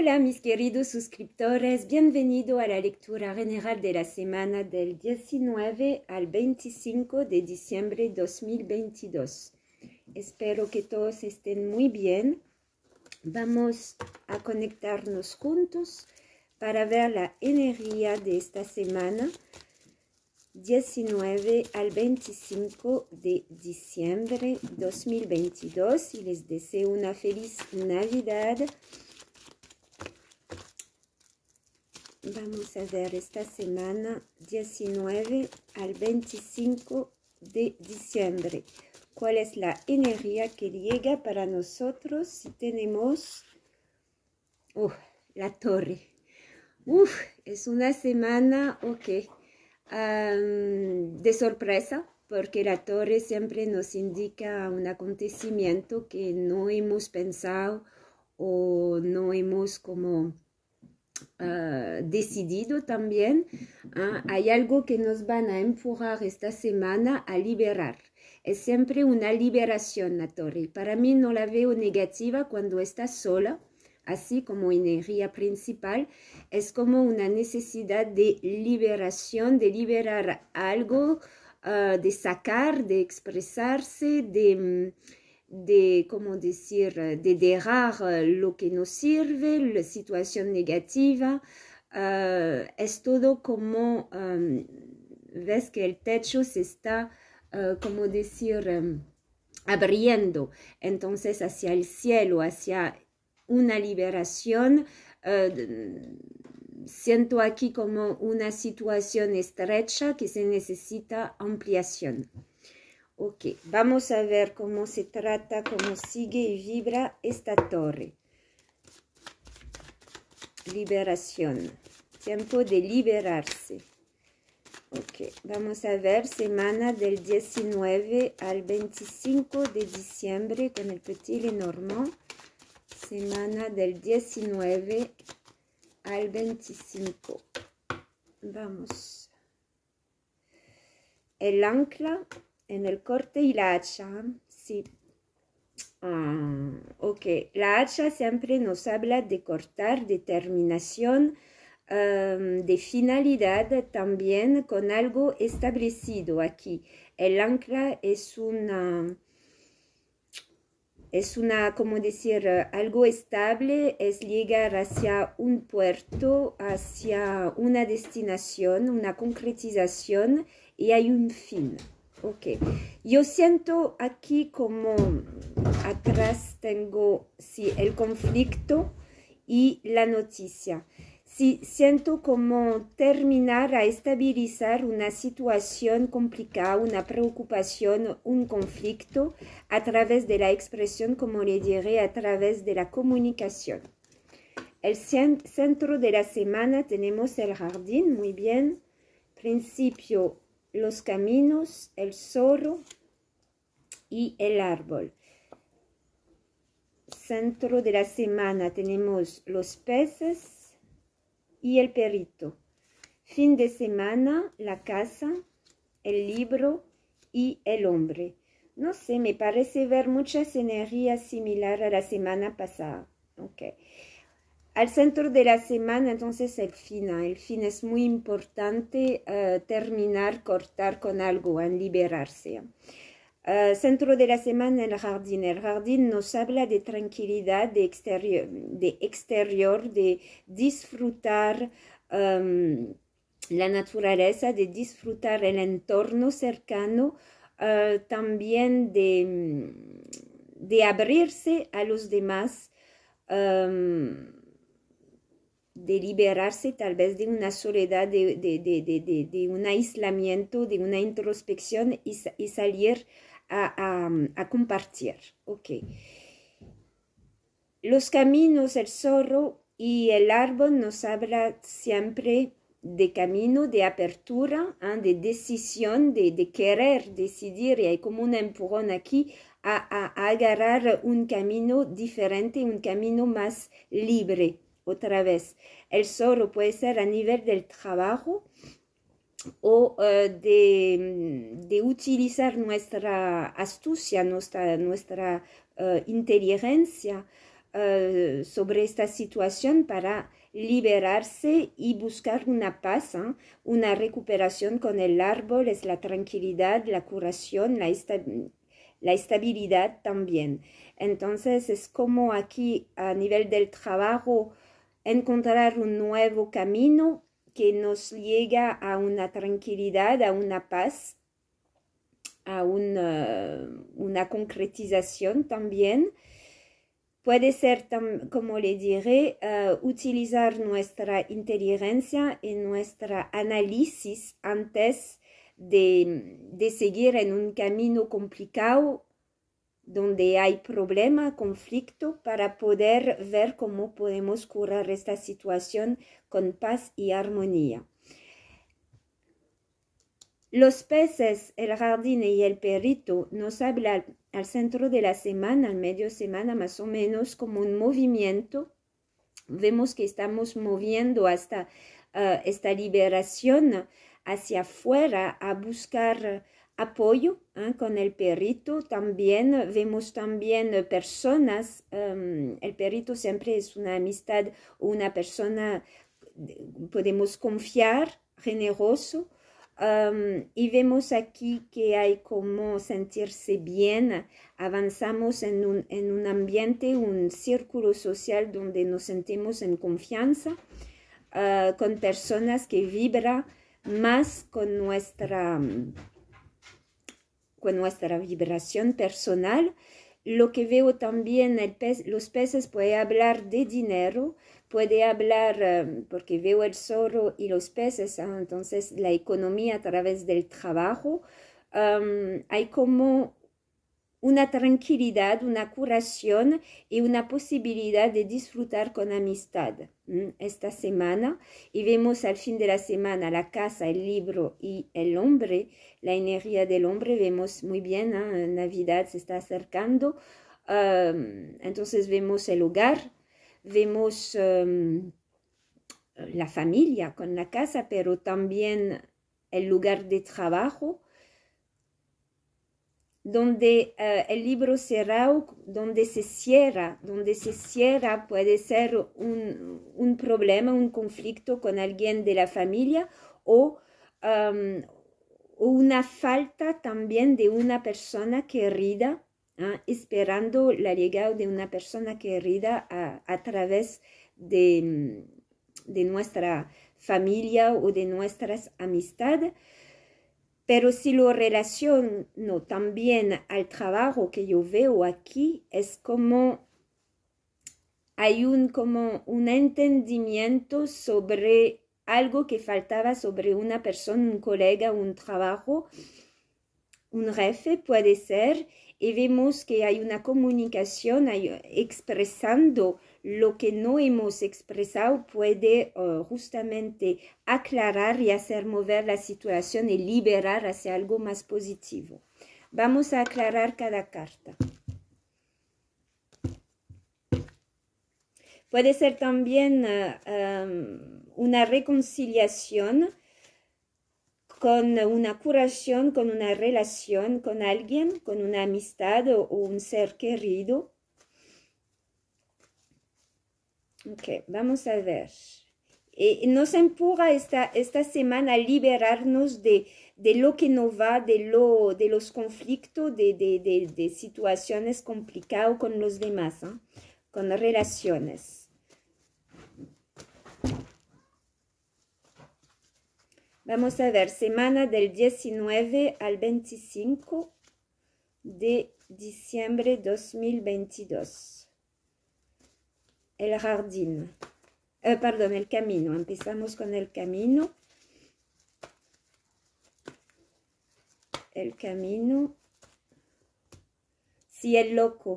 Hola mis queridos suscriptores, bienvenido a la lectura general de la semana del 19 al 25 de diciembre 2022. Espero que todos estén muy bien. Vamos a conectarnos juntos para ver la energía de esta semana 19 al 25 de diciembre 2022 y les deseo una feliz Navidad vamos a ver esta semana 19 al 25 de diciembre. ¿Cuál es la energía que llega para nosotros si tenemos la torre? Uf, es una semana, ok, de sorpresa, porque la torre siempre nos indica un acontecimiento que no hemos pensado o no hemos como eh, decidido también, ¿ah? hay algo que nos van a empujar esta semana a liberar. Es siempre una liberación, Natori. Para mí no la veo negativa cuando está sola, así como energía principal, es como una necesidad de liberación, de liberar algo, eh, de sacar, de expresarse, de... Mm, de, ¿cómo decir?, de derrar lo que nos sirve, la situación negativa. es todo como, ves que el techo se está, euh, como decir, euh, abriendo, entonces hacia el cielo, hacia una liberación. Euh, siento aquí como una situación estrecha que se necesita ampliación. Ok, vamos a ver cómo se trata, cómo sigue y vibra esta torre. Liberación. Tiempo de liberarse. Ok, vamos a ver semana del 19 al 25 de diciembre con el Petit Lenormand. Semana del 19 al 25. Vamos. El ancla en el corte y la hacha, sí. Ah, ok, la hacha siempre nos habla de cortar, de terminación, em, de finalidad también con algo establecido aquí. El ancla es una, es una, como decir, algo estable, es llegar hacia un puerto, hacia una destinación, una concretización y hay un fin. Ok, yo siento aquí como atrás tengo sí, el conflicto y la noticia. Sí, siento como terminar a estabilizar una situación complicada, una preocupación, un conflicto a través de la expresión, como le diré, a través de la comunicación. El centro de la semana tenemos el jardín, muy bien. Principio los caminos, el zorro y el árbol. Centro de la semana tenemos los peces y el perrito. Fin de semana, la casa, el libro y el hombre. No sé, me parece ver muchas energías similares a la semana pasada. Okay. Al centro de la semana, entonces, el fin. Ah, el fin es muy importante eh, terminar, cortar con algo, en ah, liberarse. Eh, centro de la semana, el jardín. El jardín nos habla de tranquilidad, de exterior, de, exterior, de disfrutar em, la naturaleza, de disfrutar el entorno cercano, eh, también de, de, abrirse a los demás. Em, de liberarse tal vez de una soledad, de, un aislamiento, de una introspección y, salir a, compartir. Los caminos, el zorro y el árbol nos habla siempre de camino, de apertura, ¿ah? de decisión, de, querer decidir, y hay como un empujón aquí a agarrar un camino diferente, un camino más libre otra vez. El solo puede ser a nivel del trabajo o eh, de, utilizar nuestra astucia, nuestra, nuestra eh, inteligencia eh, sobre esta situación para liberarse y buscar una paz, ¿ah? una recuperación con el árbol, es la tranquilidad, la curación, la, la, estabilidad también. Entonces es como aquí a nivel del trabajo encontrar un nuevo camino que nos llega a una tranquilidad, a una paz, a eh, una, concretización también. Puede ser, como le diré, eh, utilizar nuestra inteligencia y nuestro análisis antes de seguir en un camino complicado donde hay problema, conflicto, para poder ver cómo podemos curar esta situación con paz y armonía. Los peces, el jardín y el perrito nos hablan al centro de la semana, al medio semana más o menos, como un movimiento. Vemos que estamos moviendo hasta ah, esta liberación hacia afuera a buscar apoyo ¿eh? con el perrito. También vemos también personas, em, el perrito siempre es una amistad, una persona, podemos confiar, generoso. Em, y vemos aquí que hay como sentirse bien, avanzamos en un, en un ambiente, un círculo social donde nos sentimos en confianza eh, con personas que vibra más con nuestra con nuestra vibración personal, lo que veo también, los peces puede hablar de dinero, puede hablar, em, porque veo el zorro y los peces, ah, entonces la economía a través del trabajo. Em, hay como una tranquilidad, una curación y una posibilidad de disfrutar con amistad esta semana. Y vemos al fin de la semana la casa, el libro y el hombre, la energía del hombre, vemos muy bien, ¿ah? Navidad se está acercando. entonces vemos el hogar, vemos la familia con la casa, pero también el lugar de trabajo donde eh, el libro cerrado, donde se cierra, donde se cierra puede ser un, problema, un conflicto con alguien de la familia o um, una falta también de una persona querida, ah, esperando la llegada de una persona querida a, a través de, de, nuestra familia o de nuestras amistades. Pero si lo relaciono también al trabajo que yo veo aquí, es como hay un, como un entendimiento sobre algo que faltaba sobre una persona, un colega, un trabajo, un jefe puede ser, y vemos que hay una comunicación expresando lo que no hemos expresado puede eh, justamente aclarar y hacer mover la situación y liberar hacia algo más positivo. Vamos a aclarar cada carta. Puede ser también eh, em, una reconciliación con una curación, con una relación con alguien, con una amistad o un ser querido Ok, vamos a ver. Eh, nos empuja esta, esta semana a liberarnos de, lo que no va, de, lo, de los conflictos, de, de, situaciones complicadas con los demás, con relaciones. Vamos a ver, semana del 19 al 25 de diciembre 2022 el jardín. Eh, perdón, el camino. Empezamos con el camino. El camino. Sí, el loco.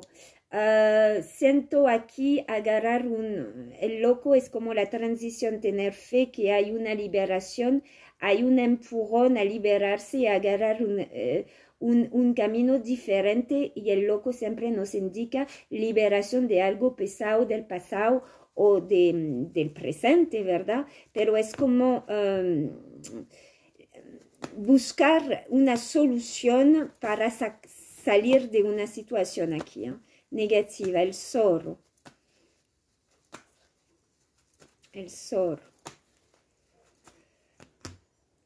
Ah, siento aquí agarrar un... El loco es como la transición, tener fe que hay una liberación, hay un empujón a liberarse y agarrar un, eh, un, camino diferente y el loco siempre nos indica liberación de algo pesado del pasado o de, mm, del presente, ¿verdad? Pero es como em, buscar una solución para salir de una situación aquí, ¿eh? negativa, el zorro. El zorro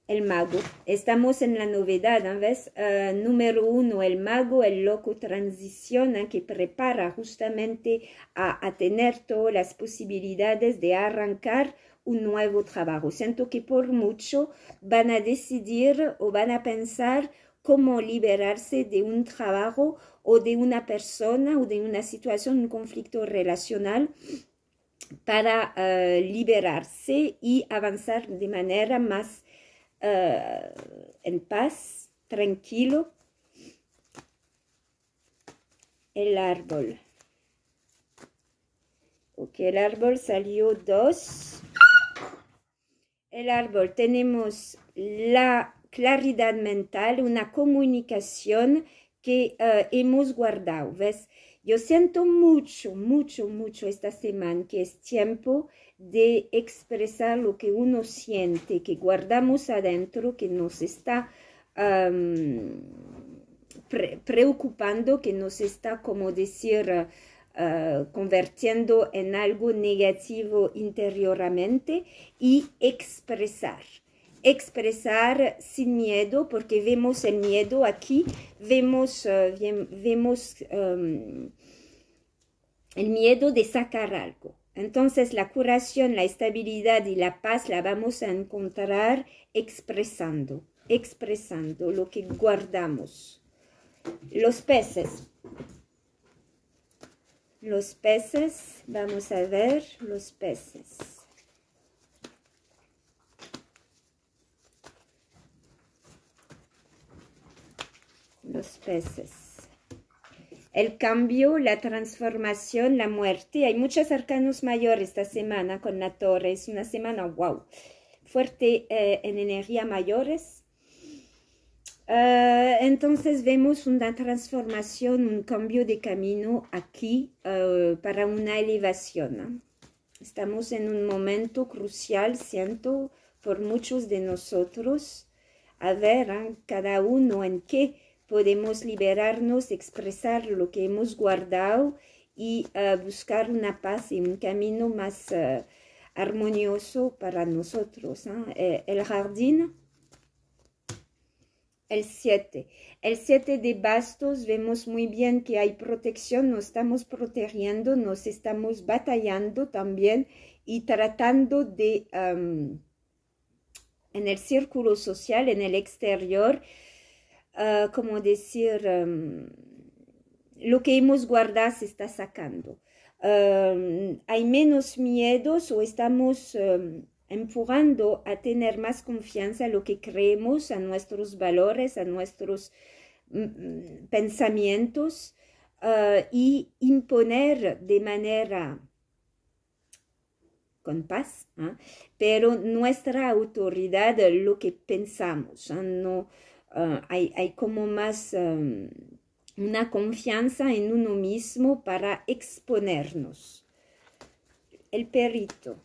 el mago. Estamos en la novedad, ¿ves? Ah, número uno, el mago, el loco transiciona que prepara justamente a, tener todas las posibilidades de arrancar un nuevo trabajo. Siento que por mucho van a decidir o van a pensar cómo liberarse de un trabajo o de una persona o de una situación, un conflicto relacional para ah, liberarse y avanzar de manera más eh, en paz, tranquilo, el árbol. Ok, el árbol salió dos. El árbol tenemos la claridad mental, una comunicación que eh, hemos guardado. ¿Ves? Yo siento mucho, mucho, mucho esta semana que es tiempo de expresar lo que uno siente, que guardamos adentro, que nos está preocupando, que nos está, como decir, ah, convirtiendo en algo negativo interiormente y expresar expresar sin miedo, porque vemos el miedo aquí, vemos, ah, vemos el miedo de sacar algo. Entonces la curación, la estabilidad y la paz la vamos a encontrar expresando, expresando lo que guardamos. Los peces. Los peces, vamos a ver los peces. Los peces el cambio, la transformación, la muerte. Hay muchos arcanos mayores esta semana con la torre. Es una semana, wow, fuerte eh, en energía mayores. Eh, entonces vemos una transformación, un cambio de camino aquí eh, para una elevación. Estamos en un momento crucial, siento, por muchos de nosotros. A ver, cada uno en qué podemos liberarnos, expresar lo que hemos guardado y ah, buscar una paz y un camino más ah, armonioso para nosotros. ¿ah? Eh, el jardín, el 7. El 7 de bastos vemos muy bien que hay protección, nos estamos protegiendo, nos estamos batallando también y tratando de, en el círculo social, en el exterior, Ah, como decir, em, lo que hemos guardado se está sacando. Em, hay menos miedos o estamos em, empujando a tener más confianza en lo que creemos, a nuestros valores, a nuestros mm, mm, pensamientos ah, y imponer de manera con paz, ¿ah? pero nuestra autoridad, lo que pensamos, no, Ah, hay, como más em, una confianza en uno mismo para exponernos. El perrito.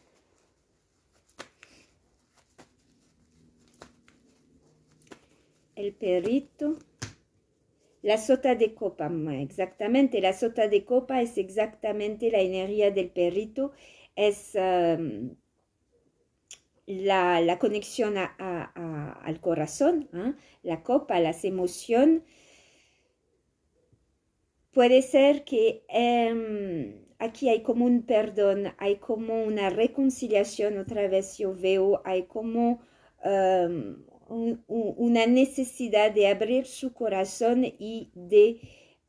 El perrito. La sota de copa, exactamente. La sota de copa es exactamente la energía del perrito. Es em, la, conexión a, al corazón, ¿ah? la copa, las emociones. Puede ser que em, aquí hay como un perdón, hay como una reconciliación, otra vez yo veo, hay como em, una necesidad de abrir su corazón y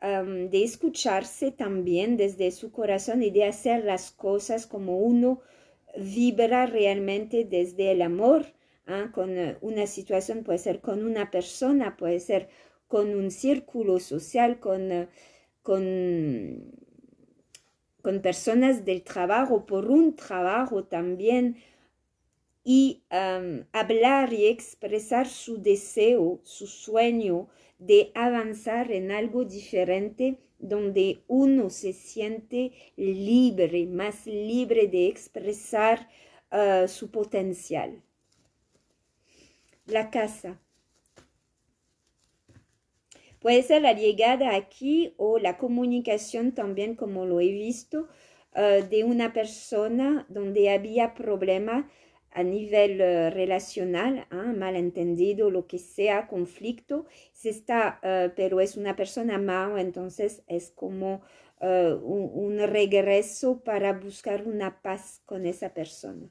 em, de escucharse también desde su corazón y de hacer las cosas como uno vibra realmente desde el amor, ¿ah? con eh, una situación, puede ser con una persona, puede ser con un círculo social, con, eh, con, personas del trabajo, por un trabajo también, y hablar y expresar su deseo, su sueño de avanzar en algo diferente donde uno se siente libre, más libre de expresar ah, su potencial. La casa. Puede ser la llegada aquí o la comunicación también, como lo he visto, ah, de una persona donde había problema a nivel eh, relacional, ah, malentendido, lo que sea, conflicto, se está, eh, pero es una persona amada, entonces es como eh, un, regreso para buscar una paz con esa persona.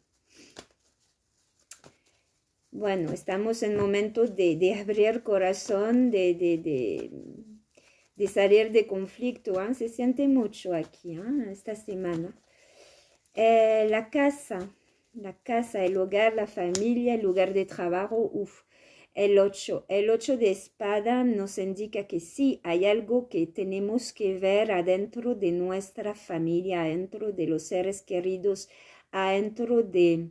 Bueno, estamos en momento de, abrir corazón, de, salir de conflicto. Ah, se siente mucho aquí ah, esta semana. la casa la casa, el hogar, la familia, el lugar de trabajo, uff, El ocho. el ocho de espada nos indica que sí, hay algo que tenemos que ver adentro de nuestra familia, adentro de los seres queridos, adentro de,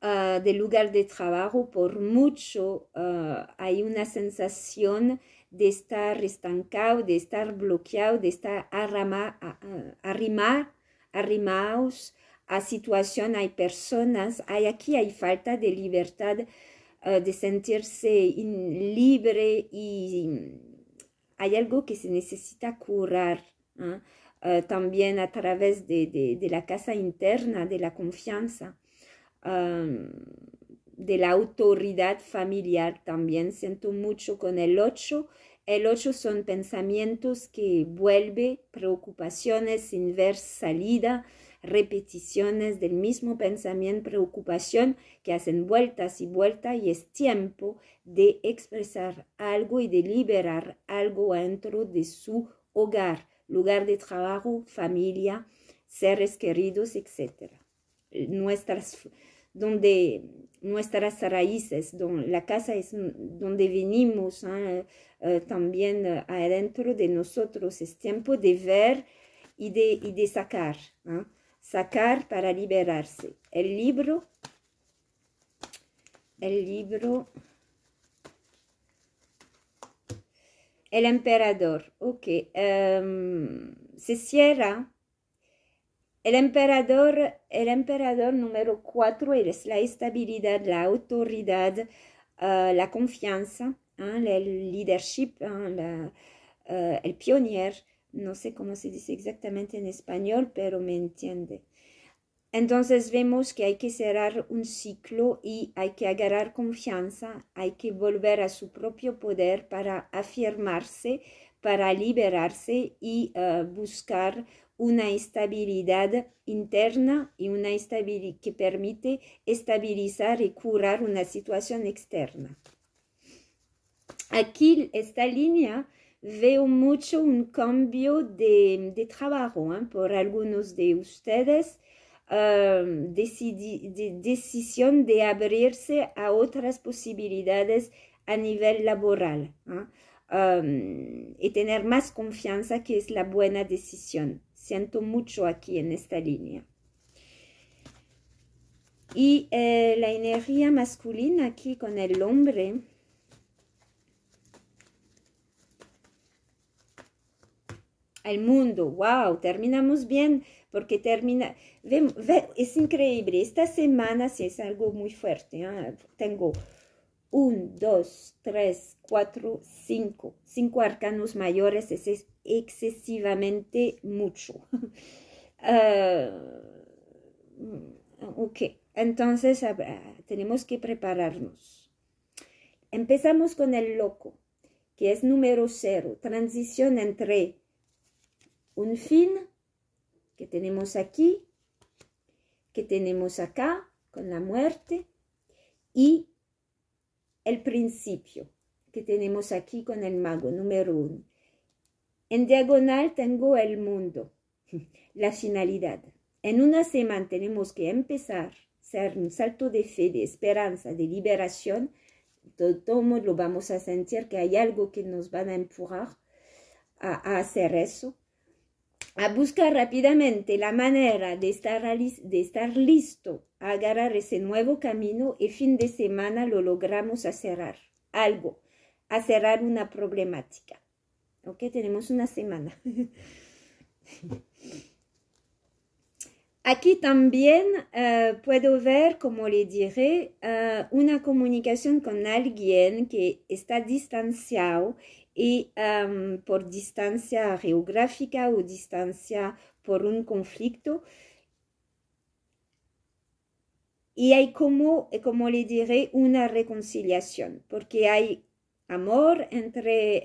ah, del lugar de trabajo. Por mucho ah, hay una sensación de estar estancado, de estar bloqueado, de estar arrimado, arrimar, arrimados a situación, hay personas, hay aquí hay falta de libertad eh, de sentirse libre y mm, hay algo que se necesita curar. Eh, también a través de, la casa interna, de la confianza, de la autoridad familiar también. Siento mucho con el 8. El ocho son pensamientos que vuelve, preocupaciones sin ver salida, repeticiones del mismo pensamiento, preocupación que hacen vueltas y vueltas y es tiempo de expresar algo y de liberar algo dentro de su hogar, lugar de trabajo, familia, seres queridos, etc. Nuestras, donde nuestras raíces, donde la casa es donde venimos, ah, eh, también adentro de nosotros es tiempo de ver y de, y de sacar. Sacar para liberarse. El libro, el libro, el emperador. Ok, em, se cierra. El emperador, el emperador número cuatro es la estabilidad, la autoridad, eh, la confianza, ¿ah? el leadership, ¿ah? eh, el pionier. No sé cómo se dice exactamente en español, pero me entiende. Entonces vemos que hay que cerrar un ciclo y hay que agarrar confianza, hay que volver a su propio poder para afirmarse, para liberarse y eh, buscar una estabilidad interna y una estabilidad que permite estabilizar y curar una situación externa. Aquí, esta línea, veo mucho un cambio de, trabajo ¿eh? por algunos de ustedes decisión de abrirse a otras posibilidades a nivel laboral y tener más confianza que es la buena decisión. Siento mucho aquí en esta línea. Y eh, la energía masculina aquí con el hombre. El mundo, wow, terminamos bien porque termina, es increíble, esta semana sí es algo muy fuerte. ¿ah? Tengo un, dos, tres, cuatro, cinco. Cinco arcanos mayores es excesivamente mucho. Ah, mm, ok, entonces tenemos que prepararnos. Empezamos con el loco, que es número cero, transición entre un fin que tenemos aquí que tenemos acá con la muerte y el principio que tenemos aquí con el mago número uno. En diagonal tengo el mundo, la finalidad. En una semana tenemos que empezar, ser un salto de fe, de esperanza, de liberación. Todo lo vamos a sentir que hay algo que nos van a empujar a hacer eso a buscar rápidamente la manera de estar, de estar listo a agarrar ese nuevo camino y fin de semana lo logramos a cerrar algo, a cerrar una problemática. ¿Ok? Tenemos una semana. Aquí también eh, puedo ver, como le diré, eh, una comunicación con alguien que está distanciado y por distancia geográfica o distancia por un conflicto. Y hay como, como le diré, una reconciliación, porque hay amor entre,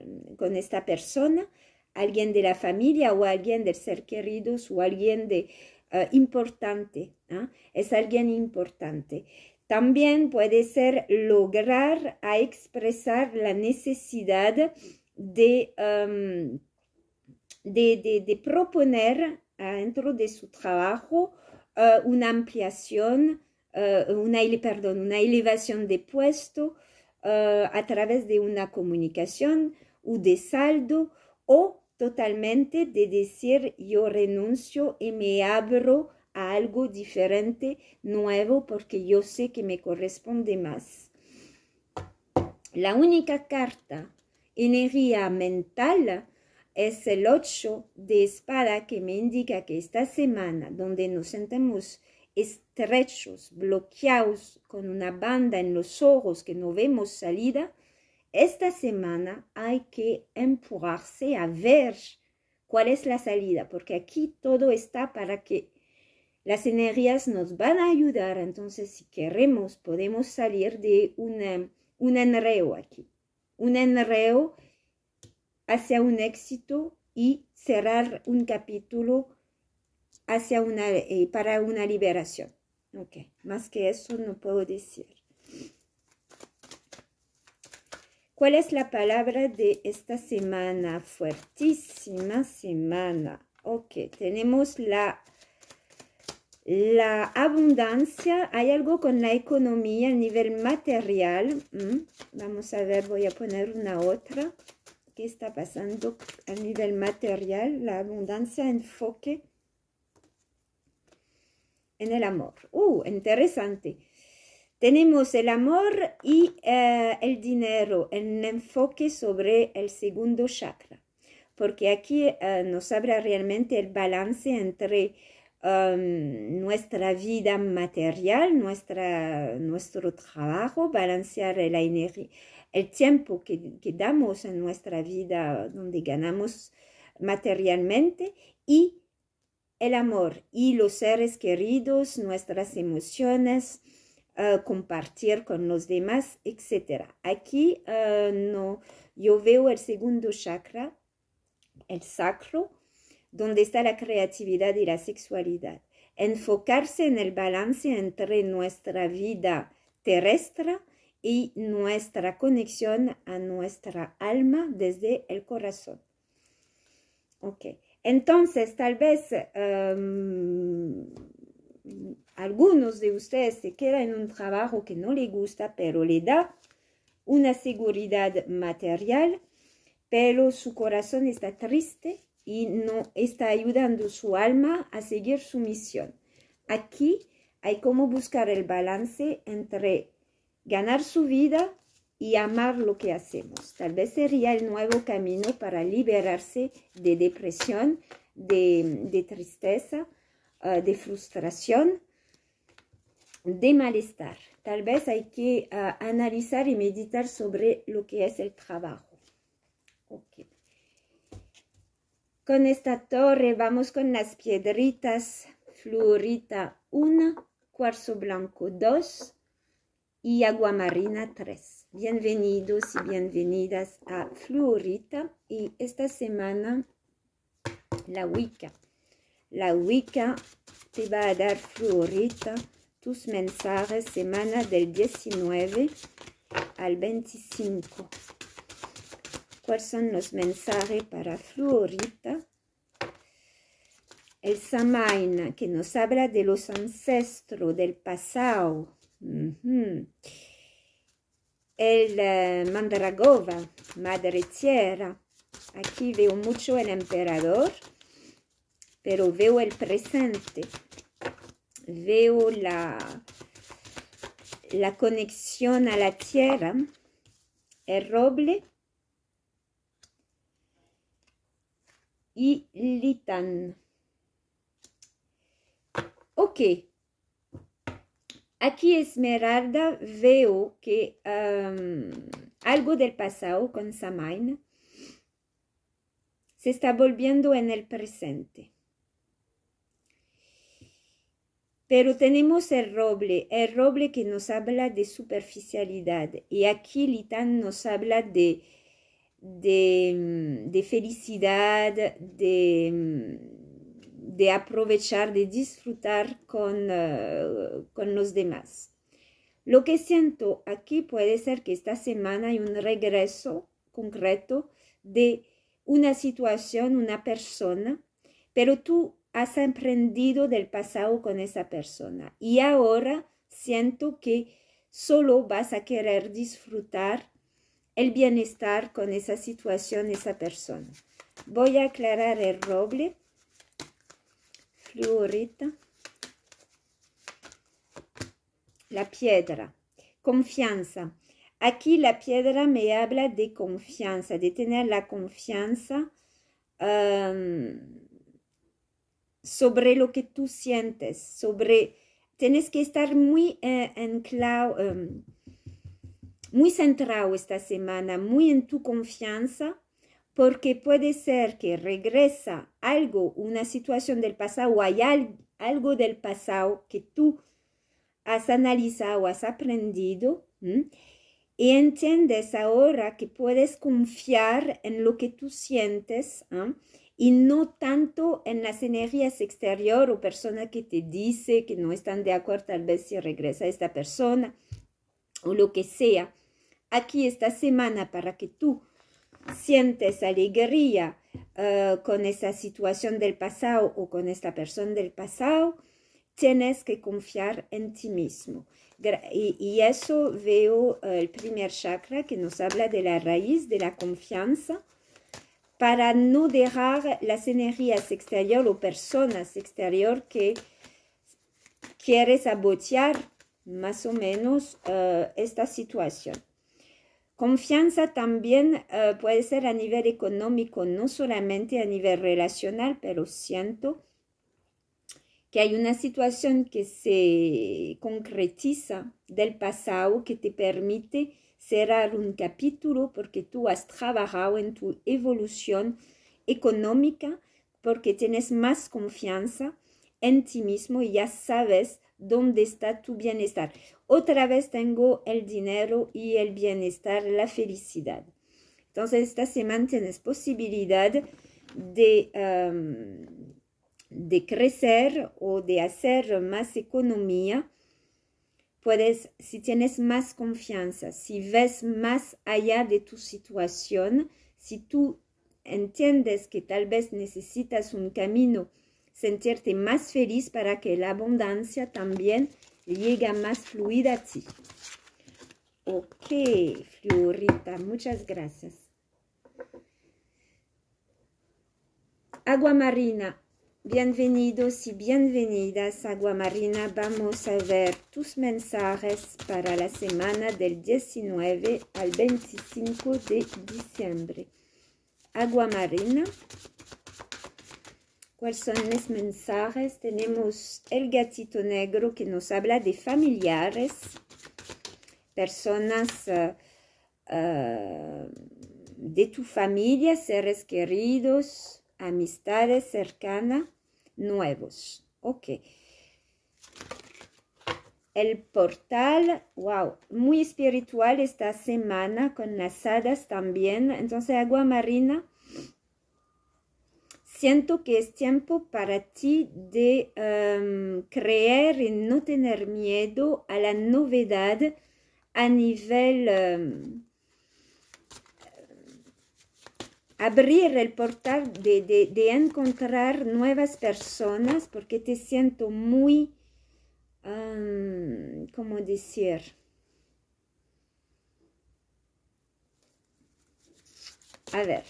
eh, con esta persona, alguien de la familia o alguien del ser querido o alguien de, eh, importante. ¿ah? Es alguien importante. También puede ser lograr a expresar la necesidad de, em, de, proponer dentro de su trabajo eh, una ampliación, eh, una, perdón, una elevación de puesto eh, a través de una comunicación o de saldo o totalmente de decir yo renuncio y me abro algo diferente, nuevo, porque yo sé que me corresponde más. La única carta, energía mental, es el 8 de espada que me indica que esta semana, donde nos sentamos estrechos, bloqueados con una banda en los ojos que no vemos salida, esta semana hay que empujarse a ver cuál es la salida, porque aquí todo está para que las energías nos van a ayudar, entonces si queremos podemos salir de un enreo aquí, un enreo hacia un éxito y cerrar un capítulo hacia una, eh, para una liberación. Ok, más que eso no puedo decir. ¿Cuál es la palabra de esta semana? Fuertísima semana. Ok, tenemos la la abundancia, hay algo con la economía, a nivel material. Vamos a ver, voy a poner una otra. ¿Qué está pasando a nivel material? La abundancia, enfoque en el amor. ¡Uh! Interesante. Tenemos el amor y eh, el dinero, en enfoque sobre el segundo chakra, porque aquí eh, nos habla realmente el balance entre Um, nuestra vida material, nuestro trabajo, balancear la energía, el tiempo que, que damos en nuestra vida donde ganamos materialmente y el amor y los seres queridos, nuestras emociones, uh, compartir con los demás, etc. Aquí uh, no, yo veo el segundo chakra, el sacro, donde está la creatividad y la sexualidad. Enfocarse en el balance entre nuestra vida terrestre y nuestra conexión a nuestra alma desde el corazón. Ok, entonces tal vez em, algunos de ustedes se quedan en un trabajo que no les gusta, pero le da una seguridad material, pero su corazón está triste y no está ayudando su alma a seguir su misión. Aquí hay como buscar el balance entre ganar su vida y amar lo que hacemos. Tal vez sería el nuevo camino para liberarse de depresión, de, tristeza, ah, de frustración, de malestar. Tal vez hay que ah, analizar y meditar sobre lo que es el trabajo. Okay. Con esta torre vamos con las piedritas fluorita 1, cuarzo blanco 2 y agua marina 3. Bienvenidos y bienvenidas a Fluorita y esta semana la Wicca. La Wicca te va a dar Fluorita tus mensajes semana del 19 al 25. ¿Cuáles son los mensajes para Florita? El Samaina, que nos habla de los ancestros del pasado. El eh, Mandragova, Madre Tierra. Aquí veo mucho el emperador, pero veo el presente. Veo la, la conexión a la tierra, el roble y Litan. Ok. Aquí Esmeralda veo que algo del pasado con Samain se está volviendo en el presente. Pero tenemos el roble, el roble que nos habla de superficialidad y aquí Litan nos habla de Mm, de, felicidad, de, mm, de, aprovechar, de disfrutar con, eh, con los demás. Lo que siento aquí puede ser que esta semana hay un regreso concreto de una situación, una persona, pero tú has aprendido del pasado con esa persona y ahora siento que solo vas a querer disfrutar el bienestar con esa situación, esa persona. Voy a aclarar el roble, Florita. la piedra, confianza. Aquí la piedra me habla de confianza, de tener la confianza sobre lo que tú sientes, sobre... Tienes que estar muy eh, en clave em, muy centrado esta semana, muy en tu confianza, porque puede ser que regresa algo, una situación del pasado o hay algo del pasado que tú has analizado, has aprendido y entiendes ahora que puedes confiar en lo que tú sientes ¿ah? y no tanto en las energías exterior o personas que te dicen que no están de acuerdo tal vez si regresa esta persona o lo que sea aquí esta semana para que tú sientes alegría eh, con esa situación del pasado o con esta persona del pasado, tienes que confiar en ti mismo. Y, eso veo eh, el primer chakra que nos habla de la raíz de la confianza para no dejar las energías exterior o personas exterior que quieres abotear más o menos eh, esta situación. Confianza también eh, puede ser a nivel económico, no solamente a nivel relacional, pero siento que hay una situación que se concretiza del pasado que te permite cerrar un capítulo porque tú has trabajado en tu evolución económica, porque tienes más confianza en ti mismo y ya sabes dónde está tu bienestar. Otra vez tengo el dinero y el bienestar, la felicidad. Entonces, esta semana tienes posibilidad de, de crecer o de hacer más economía. Puedes, si tienes más confianza, si ves más allá de tu situación, si tú entiendes que tal vez necesitas un camino sentirte más feliz para que la abundancia también llegue más fluida a ti. Ok, Florita, muchas gracias. Agua Marina, bienvenidos y bienvenidas, Agua Marina. Vamos a ver tus mensajes para la semana del 19 al 25 de diciembre. Agua Marina, ¿Cuáles son los mensajes? Tenemos el gatito negro que nos habla de familiares, personas eh, eh, de tu familia, seres queridos, amistades cercanas, nuevos. Ok. El portal, wow, muy espiritual esta semana con las hadas también. Entonces, agua marina Siento que es tiempo para ti de em, creer y no tener miedo a la novedad a nivel... Em, abrir el portal de, encontrar nuevas personas porque te siento muy, em, ¿cómo decir? A ver,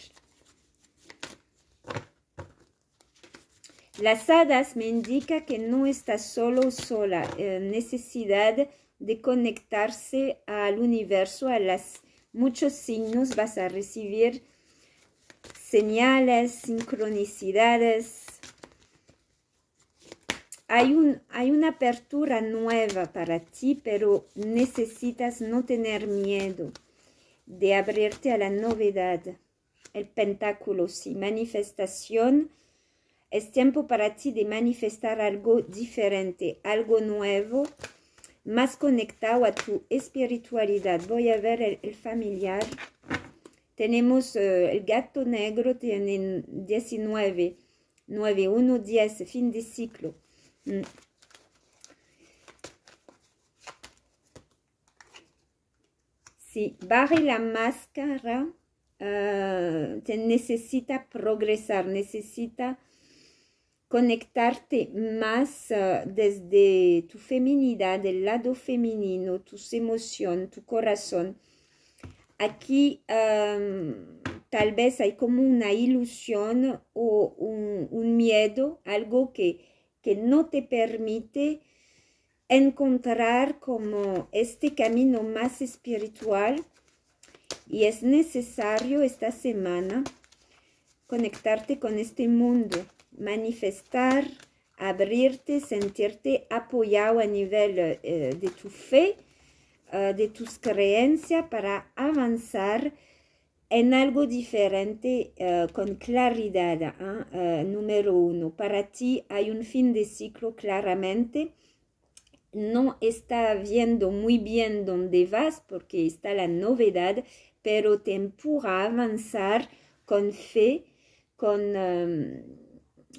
Las hadas me indica que no está solo sola, eh, necesidad de conectarse al universo, a las muchos signos vas a recibir señales, sincronicidades. Hay, una apertura nueva para ti, pero necesitas no tener miedo de abrirte a la novedad. El pentáculo, sí, manifestación es tiempo para ti de manifestar algo diferente, algo nuevo, más conectado a tu espiritualidad. Voy a ver el, familiar. Tenemos eh, el gato negro, tiene 19, 9, 1, 10, fin de ciclo. Si mm. Sí, barre la máscara, eh, te necesita progresar, necesita conectarte más ah, desde tu feminidad, el lado femenino, tus emociones, tu corazón. Aquí tal vez hay como una ilusión o un, un miedo, algo que, que, no te permite encontrar como este camino más espiritual y es necesario esta semana conectarte con este mundo manifestar, abrirte, sentirte apoyado a nivel eh, de tu fe, eh, de tus creencias para avanzar en algo diferente eh, con claridad. ¿ah? número uno, para ti hay un fin de ciclo claramente. No está viendo muy bien dónde vas porque está la novedad, pero te empuja a avanzar con fe, con em,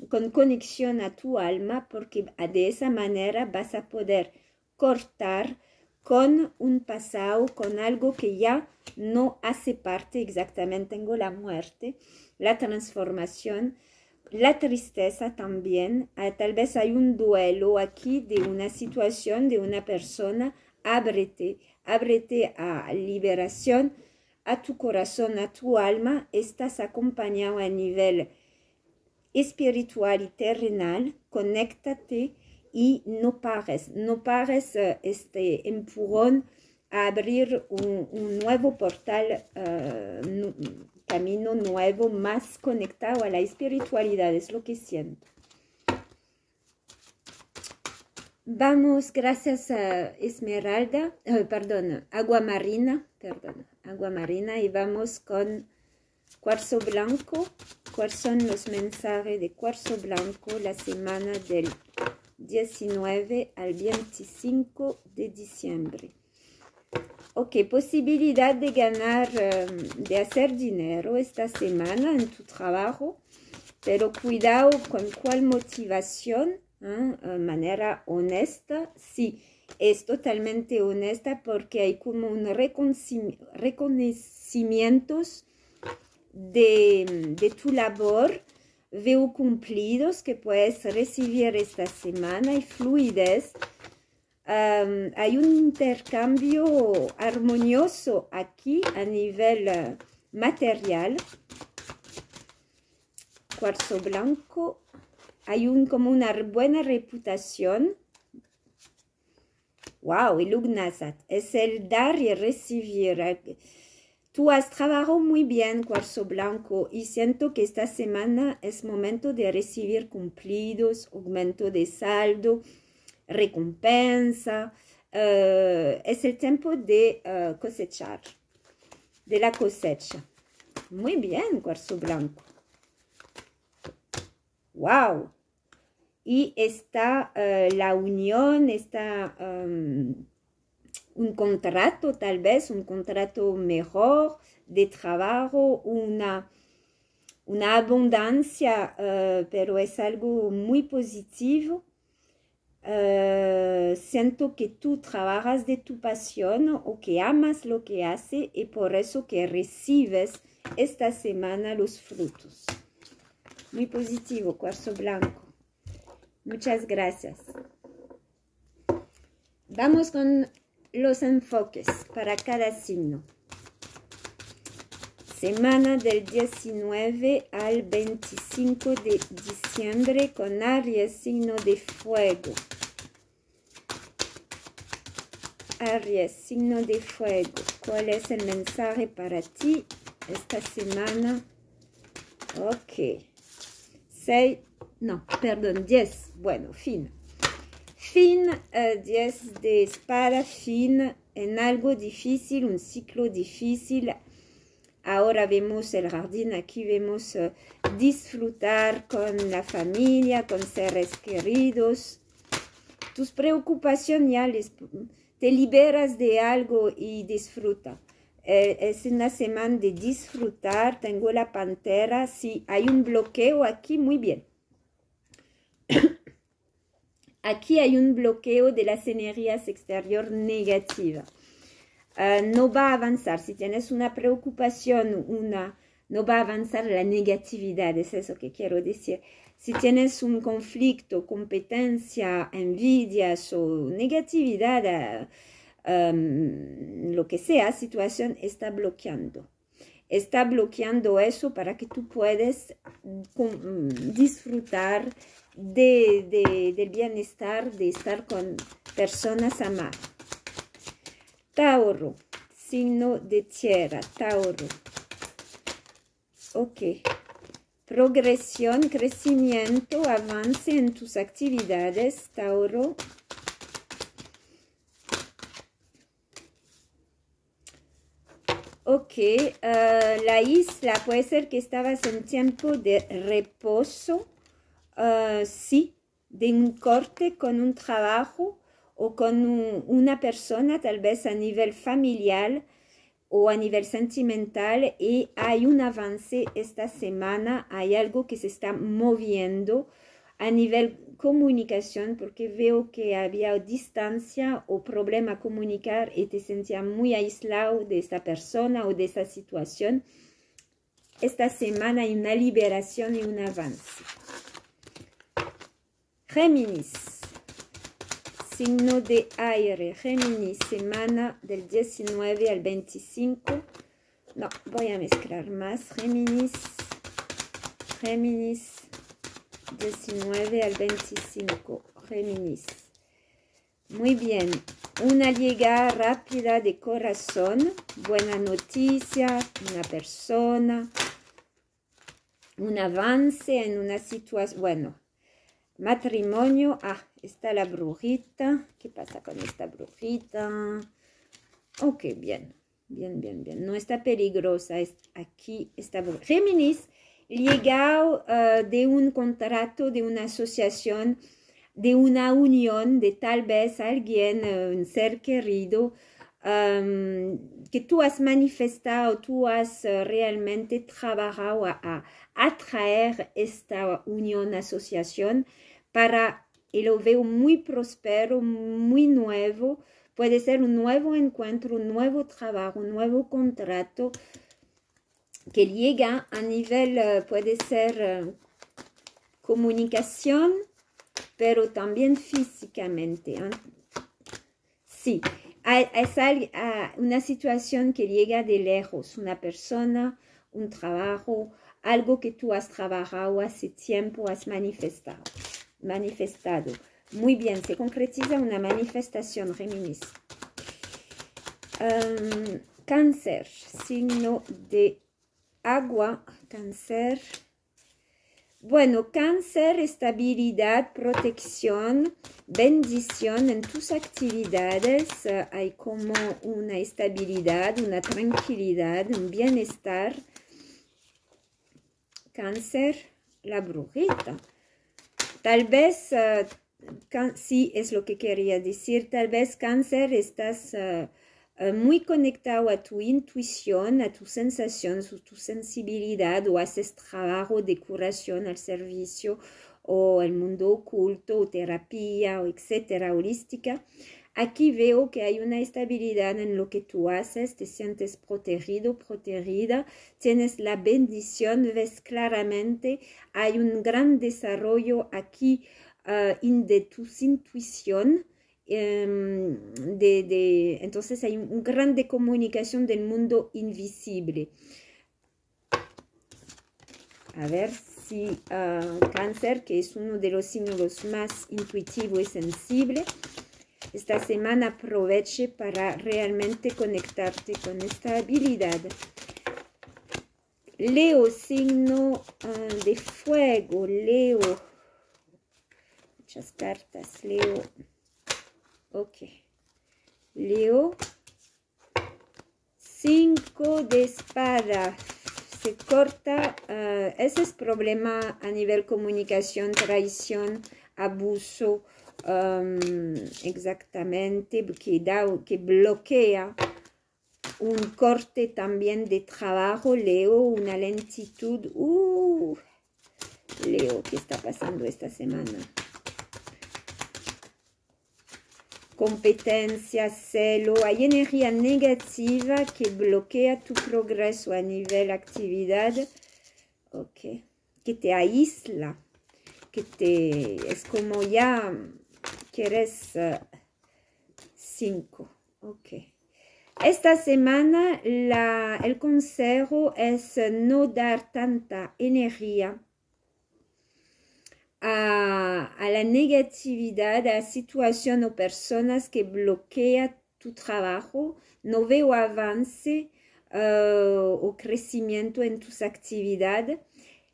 con conexión a tu alma porque de esa manera vas a poder cortar con un pasado, con algo que ya no hace parte exactamente. Tengo la muerte, la transformación, la tristeza también. Ah, tal vez hay un duelo aquí de una situación, de una persona. Ábrete, ábrete a liberación, a tu corazón, a tu alma. Estás acompañado a nivel espiritual y terrenal, conéctate y no pares, no pares eh, este empujón a abrir un, nuevo portal, eh, camino nuevo, más conectado a la espiritualidad, es lo que siento. Vamos, gracias a Esmeralda, eh, perdón, Agua Marina, perdón, Agua Marina, y vamos con Cuarzo blanco, ¿cuáles son los mensajes de cuarzo blanco la semana del 19 al 25 de diciembre? Ok, posibilidad de ganar, em, de hacer dinero esta semana en tu trabajo, pero cuidado con cuál motivación, ¿ah? eh, manera honesta, sí, es totalmente honesta porque hay como un reconocimiento de, tu labor veo cumplidos que puedes recibir esta semana y fluidez. hay un intercambio armonioso aquí a nivel eh, material. Cuarzo blanco. Hay un, como una buena reputación. ¡Wow! El Lugnasat. Es el dar y recibir. Tú has trabajado muy bien, cuarzo blanco, y siento que esta semana es momento de recibir cumplidos, aumento de saldo, recompensa. Eh, es el tiempo de eh, cosechar, de la cosecha. Muy bien, cuarzo blanco. ¡Wow! Y está eh, la unión, está... Em, un contrato, tal vez un contrato mejor de trabajo, una, una abundancia, eh, pero es algo muy positivo. Eh, siento que tú trabajas de tu pasión o que amas lo que haces y por eso que recibes esta semana los frutos. Muy positivo, cuarzo blanco. Muchas gracias. Vamos con los enfoques para cada signo. Semana del 19 al 25 de diciembre con Aries, signo de fuego. Aries, signo de fuego. ¿Cuál es el mensaje para ti esta semana? Ok. 6, no, perdón, 10. Bueno, fin. Fin 10 eh, de espada, fin en algo difícil, un ciclo difícil. Ahora vemos el jardín, aquí vemos eh, disfrutar con la familia, con seres queridos. Tus preocupaciones ya te liberas de algo y disfruta. Eh, es una semana de disfrutar, tengo la pantera, si hay un bloqueo aquí, muy bien. Aquí hay un bloqueo de las energías exterior negativa. Ah, no va a avanzar. Si tienes una preocupación, una, no va a avanzar la negatividad. Es eso que quiero decir. Si tienes un conflicto, competencia, envidia o negatividad, ah, lo que sea, situación está bloqueando. Está bloqueando eso para que tú puedas mm, mm, disfrutar de, del bienestar, de estar con personas amadas. Tauro, signo de tierra, Tauro. Ok. Progresión, crecimiento, avance en tus actividades, Tauro. Ok, ah, la isla puede ser que estabas en tiempo de reposo eh, sí, de un corte con un trabajo o con una persona, tal vez a nivel familiar o a nivel sentimental, y hay un avance esta semana, hay algo que se está moviendo a nivel comunicación, porque veo que había distancia o problema comunicar y te sentía muy aislado de esta persona o de esta situación. Esta semana hay una liberación y un avance. Géminis. Signo de aire. Géminis, semana del 19 al 25. No, voy a mezclar más. Géminis. Géminis. 19 al 25. Géminis. Muy bien. Una llegada rápida de corazón. Buena noticia. Una persona. Un avance en una situación. Bueno, Matrimonio. Ah, está la brujita. ¿Qué pasa con esta brujita? Ok, bien. Bien, bien, bien. No está peligrosa. aquí está brujita. Géminis, llegado eh, de un contrato, de una asociación, de una unión, de tal vez alguien, eh, un ser querido, em, que tú has manifestado, tú has eh, realmente trabajado a, atraer esta unión, asociación para lo veo muy próspero, muy nuevo. Puede ser un nuevo encuentro, un nuevo trabajo, un nuevo contrato que llega a nivel, eh, puede ser eh, comunicación, pero también físicamente. ¿ah? Sí, es una situación que llega de lejos, una persona, un trabajo, algo que tú has trabajado hace tiempo, has manifestado manifestado. Muy bien, se concretiza una manifestación, Géminis. Em, cáncer, signo de agua, cáncer. Bueno, cáncer, estabilidad, protección, bendición en tus actividades. Eh, hay como una estabilidad, una tranquilidad, un bienestar. Cáncer, la brujita. Tal vez, eh, sí es lo que quería decir, tal vez cáncer estás eh, eh, muy conectado a tu intuición, a tu sensación, a tu sensibilidad o haces trabajo de curación al servicio o el mundo oculto o terapia o etcétera, holística. Aquí veo que hay una estabilidad en lo que tú haces, te sientes protegido, protegida, tienes la bendición, ves claramente, hay un gran desarrollo aquí ah, in de tu intuición. Em, entonces hay una un gran comunicación del mundo invisible. A ver si ah, cáncer, que es uno de los signos más intuitivos y sensibles, esta semana aproveche para realmente conectarte con esta habilidad. Leo, signo ah, de fuego, Leo. Muchas cartas, Leo. Ok. Leo. Cinco de espada. Se corta. Ah, ese es problema a nivel comunicación, traición, abuso exactamente, que, que bloquea un corte también de trabajo, leo una lentitud, uh, leo qué está pasando esta semana. competencia, celo, hay energía negativa que bloquea tu progreso a nivel actividad, okay. que te aísla, que te, es como ya quieres eh, cinco, ok. Esta semana la, el consejo es eh, no dar tanta energía a, la negatividad, a situación o personas que bloquea tu trabajo. No veo avance eh, o crecimiento en tus actividades.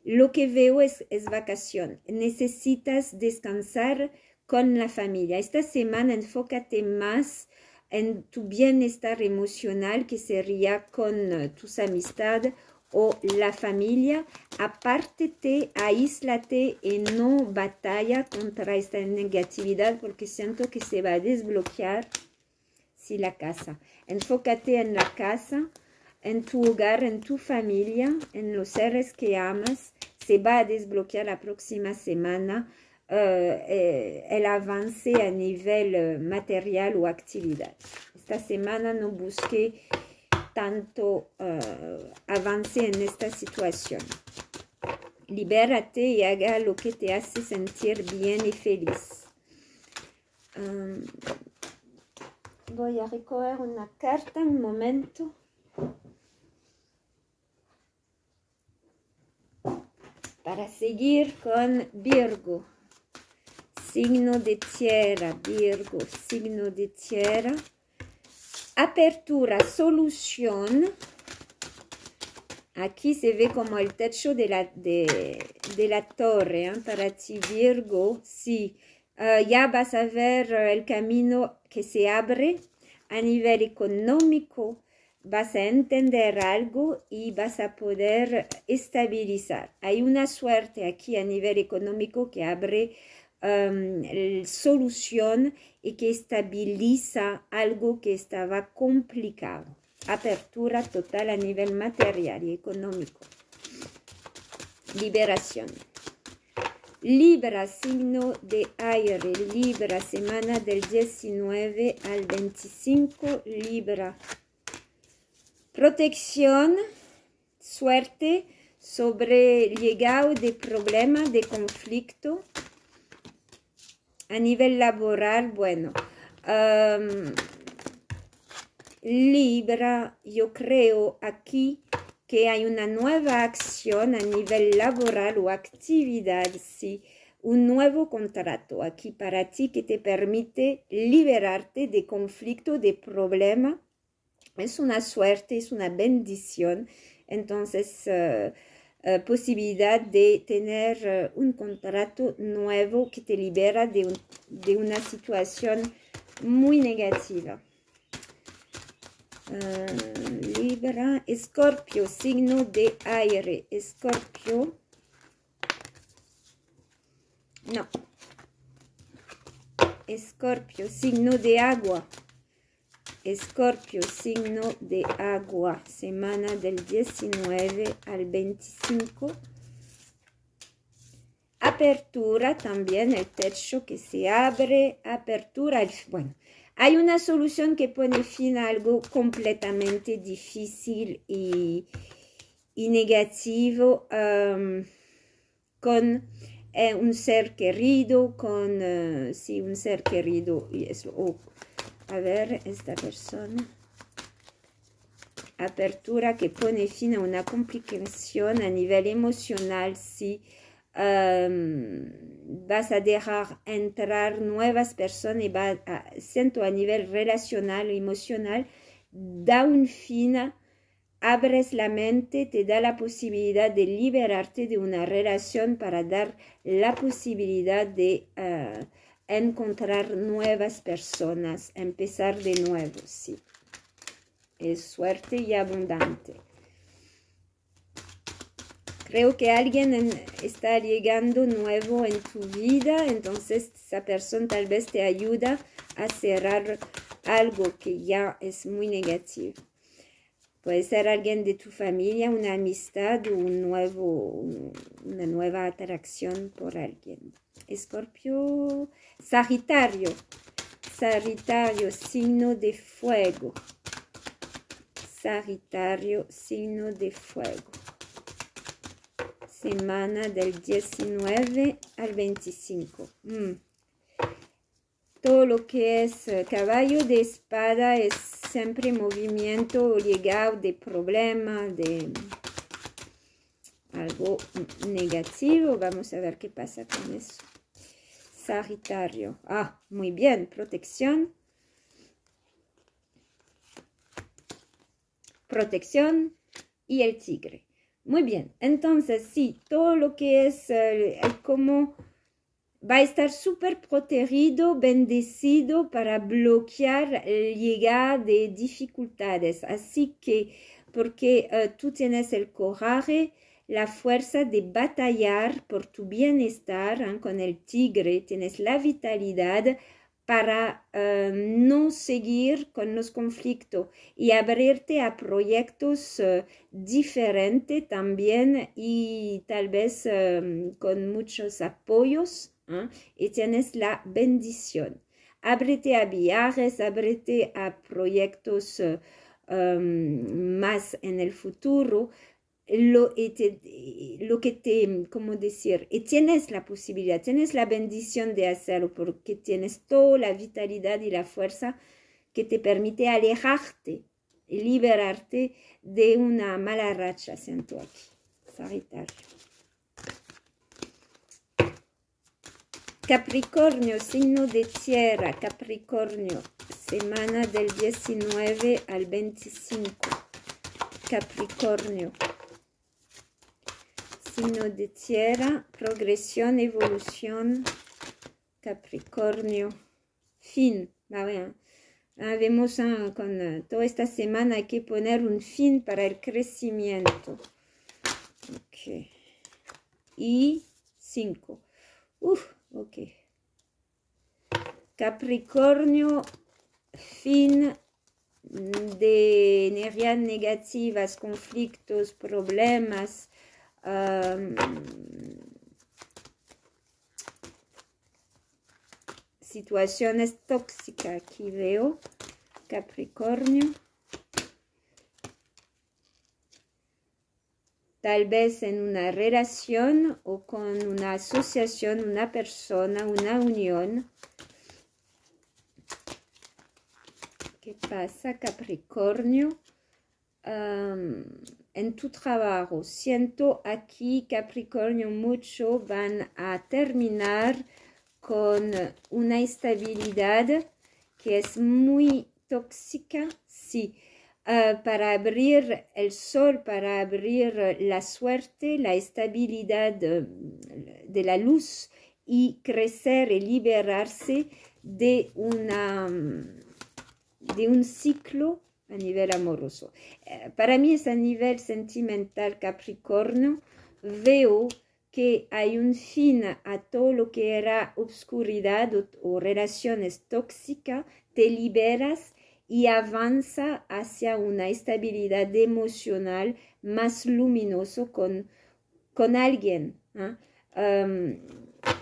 Lo que veo es, es vacación. Necesitas descansar con la familia. Esta semana enfócate más en tu bienestar emocional, que sería con eh, tus amistades o la familia, apártete, aíslate y no batalla contra esta negatividad porque siento que se va a desbloquear si la casa. Enfócate en la casa, en tu hogar, en tu familia, en los seres que amas. Se va a desbloquear la próxima semana Euh, elle a avancé à niveau euh, matériel ou activité. Cette semaine, no busqué tanto euh, avancer dans en esta situation. Libérate y haga lo que te hace sentir bien et feliz. Je voy a recoger una carta un moment. para seguir con Virgo. signo de tierra, Virgo, signo de tierra. Apertura, solución. Aquí se ve como el techo de la, de, la torre, ¿eh? para ti Virgo, sí. Ah, ya vas a ver eh, el camino que se abre a nivel económico, vas a entender algo y vas a poder estabilizar. Hay una suerte aquí a nivel económico que abre solución y que estabiliza algo que estaba complicado. Apertura total a nivel material y económico. Liberación. Libra, signo de aire. Libra, semana del 19 al 25. Libra. Protección, suerte sobre llegado de problema, de conflicto. A nivel laboral, bueno, Libra, yo creo aquí que hay una nueva acción a nivel laboral o actividad, sí, un nuevo contrato aquí para ti que te permite liberarte de conflicto, de problema. Es una suerte, es una bendición. Entonces, eh, eh, posibilidad de tener eh, un contrato nuevo que te libera de, una situación muy negativa. Eh, Libra, Escorpio, signo de aire, Escorpio. No. Escorpio, signo de agua. Escorpio, signo de agua, semana del 19 al 25. Apertura, también el techo que se abre, apertura, bueno, hay una solución que pone fin a algo completamente difícil y, negativo con eh, un ser querido, con, eh, si un ser querido, y eso... A ver, esta persona. Apertura que pone fin a una complicación a nivel emocional si vas a dejar entrar nuevas personas y a, siento a nivel relacional o emocional, da un fin abres la mente, te da la posibilidad de liberarte de una relación para dar la posibilidad de ah, encontrar nuevas personas, empezar de nuevo, sí. Es suerte y abundante. Creo que alguien está llegando nuevo en tu vida, entonces esa persona tal vez te ayuda a cerrar algo que ya es muy negativo. Puede ser alguien de tu familia, una amistad o un nuevo, una nueva atracción por alguien. Escorpio, Sagitario, Sagitario, signo de fuego. Sagitario, signo de fuego. Semana del 19 al 25. Mm. Todo lo que es eh, caballo de espada es siempre movimiento ligado de problema, de algo negativo. Vamos a ver qué pasa con eso. Sagitario. Ah, muy bien, protección. Protección y el tigre. Muy bien, entonces sí, todo lo que es eh, el cómo va a estar súper protegido, bendecido para bloquear llegar de dificultades. Así que, porque eh, tú tienes el coraje, la fuerza de batallar por tu bienestar ¿ah? con el tigre, tienes la vitalidad para em, no seguir con los conflictos y abrirte a proyectos eh, diferentes también y tal vez em, con muchos apoyos ¿ah? y tienes la bendición. Ábrete a viajes, ábrete a proyectos eh, em, más en el futuro, lo, eh, eh, lo que te, como decir, y eh, tienes la posibilidad, tienes la bendición de hacerlo porque tienes toda la vitalidad y la fuerza que te permite alejarte y liberarte de una mala racha, siento aquí, Sagitario. Capricornio, signo de tierra, Capricornio, semana del 19 al 25, Capricornio signo de tierra, progresión, evolución, Capricornio, fin. Ah, vemos ah, con ah, toda esta semana hay que poner un fin para el crecimiento. Ok. Y 5. Uf, ok. Capricornio, fin de energías negativas, conflictos, problemas, Em, situaciones tóxicas. Aquí veo Capricornio. Tal vez en una relación o con una asociación, una persona, una unión. ¿Qué pasa, Capricornio? Em, en tu trabajo. Siento aquí, Capricornio, mucho van a terminar con una estabilidad que es muy tóxica, sí. Ah, para abrir el sol, para abrir la suerte, la estabilidad eh, de, la luz y crecer y liberarse de, una, mm, de un ciclo a nivel amoroso. Eh, para mí es a nivel sentimental Capricornio. Veo que hay un fin a todo lo que era obscuridad o, relaciones tóxicas, te liberas y avanza hacia una estabilidad emocional más luminoso con, con alguien. Em,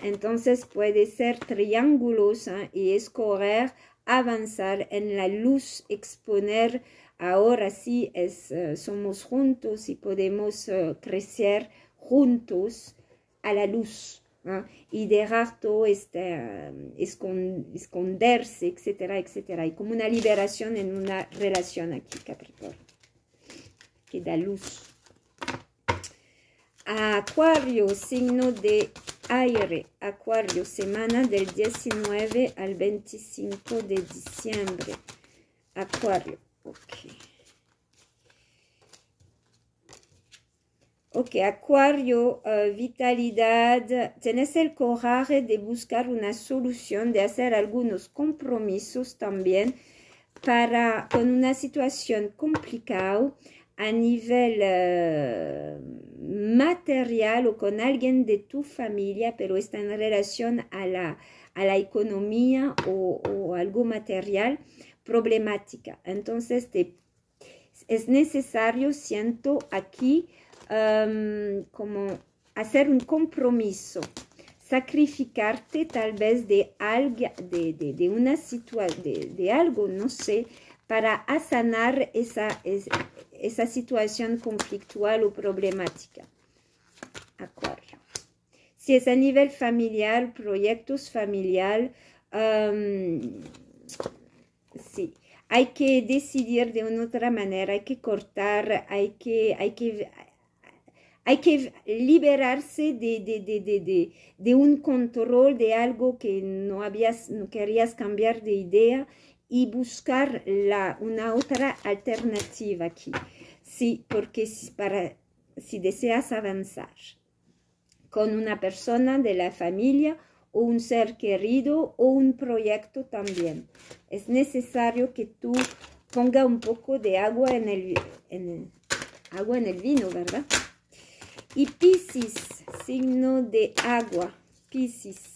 entonces puede ser triángulo ¿ah? y escoger avanzar en la luz, exponer, ahora sí es, eh, somos juntos y podemos eh, crecer juntos a la luz y dejar todo este eh, esconderse, etcétera, etcétera. Y como una liberación en una relación aquí, Capricornio, que da luz. Acuario, signo de aire. Acuario, semana del 19 al 25 de diciembre. Acuario, ok. Ok, Acuario, eh, vitalidad, tenés el coraje de buscar una solución, de hacer algunos compromisos también para con una situación complicada a nivel euh, material o con alguien de tu familia, pero está en relación a la, economía o, algo material, problemática. Entonces, te, es necesario, siento aquí, um, como hacer un compromiso, sacrificarte tal vez de, algo, de, una situación, de, de, algo, no sé, para sanar esa, esa situación conflictual o problemática. Si es a nivel familiar, proyectos familiar, sí, hay que decidir de una otra manera, hay que cortar, hay que, hay que, hay que liberarse de, de, de, un control de algo que no, habías, no querías cambiar de idea y buscar la, una otra alternativa aquí, sí, porque para, si deseas avanzar con una persona de la familia o un ser querido o un proyecto también. Es necesario que tú ponga un poco de agua en el, en el agua en el vino, ¿verdad? Y Piscis, signo de agua, Piscis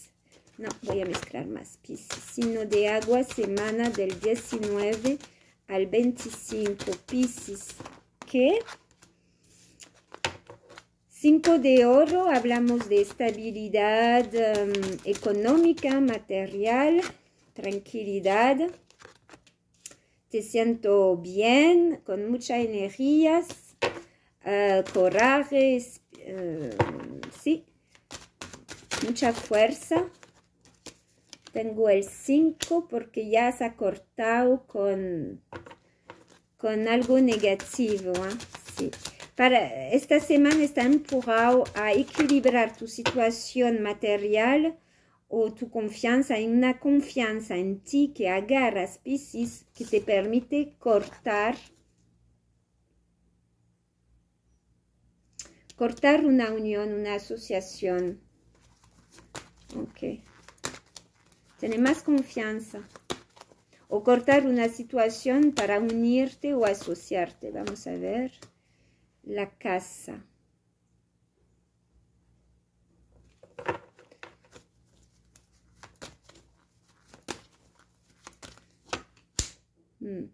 no, voy a mezclar más Piscis, Sino de agua, semana del 19 al 25, Piscis, ¿qué? 5 de oro, hablamos de estabilidad em, económica, material, tranquilidad, te siento bien, con mucha energía, eh, coraje, eh, sí, mucha fuerza, tengo el 5 porque ya se ha cortado con, con algo negativo. ¿ah? Para esta semana está empujado a equilibrar tu situación material o tu confianza en una confianza en ti que agarras piscis que te permite cortar cortar una unión, una asociación. Okay tener más confianza o cortar una situación para unirte o asociarte. Vamos a ver la casa. Mm.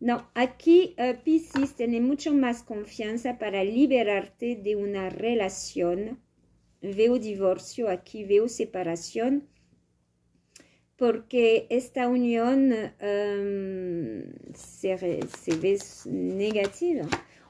No, aquí eh, Pisces tiene mucho más confianza para liberarte de una relación veo divorcio aquí, veo separación, porque esta unión em, se, ve negativa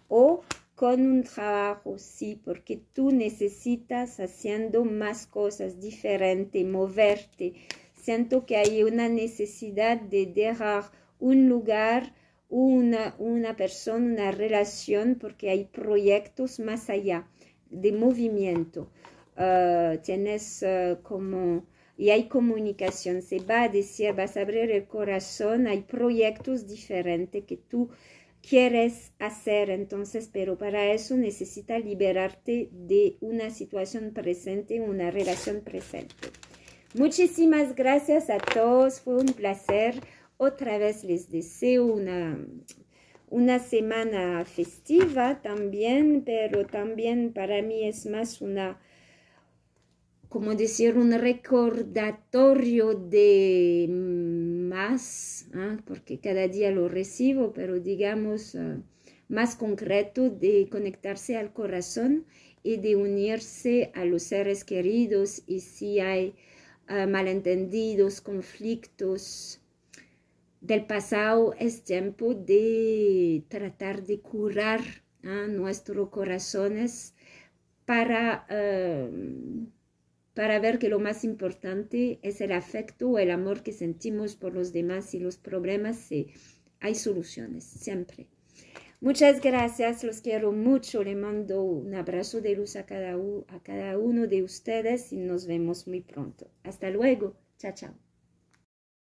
o con un trabajo, sí, porque tú necesitas haciendo más cosas diferentes, moverte. Siento que hay una necesidad de dejar un lugar, una, una persona, una relación, porque hay proyectos más allá de movimiento. Eh, tienes eh, como, y hay comunicación, se va a decir, vas a abrir el corazón, hay proyectos diferentes que tú quieres hacer entonces, pero para eso necesitas liberarte de una situación presente, una relación presente. Muchísimas gracias a todos, fue un placer. Otra vez les deseo una, una semana festiva también, pero también para mí es más una como decir, un recordatorio de más, ah, porque cada día lo recibo, pero digamos ah, más concreto de conectarse al corazón y de unirse a los seres queridos y si hay ah, malentendidos, conflictos del pasado, es tiempo de tratar de curar nuestros corazones para para ver que lo más importante es el afecto o el amor que sentimos por los demás y los problemas hay soluciones, siempre. Muchas gracias, los quiero mucho, le mando un abrazo de luz a cada, a cada uno de ustedes y nos vemos muy pronto. Hasta luego, chao, chao.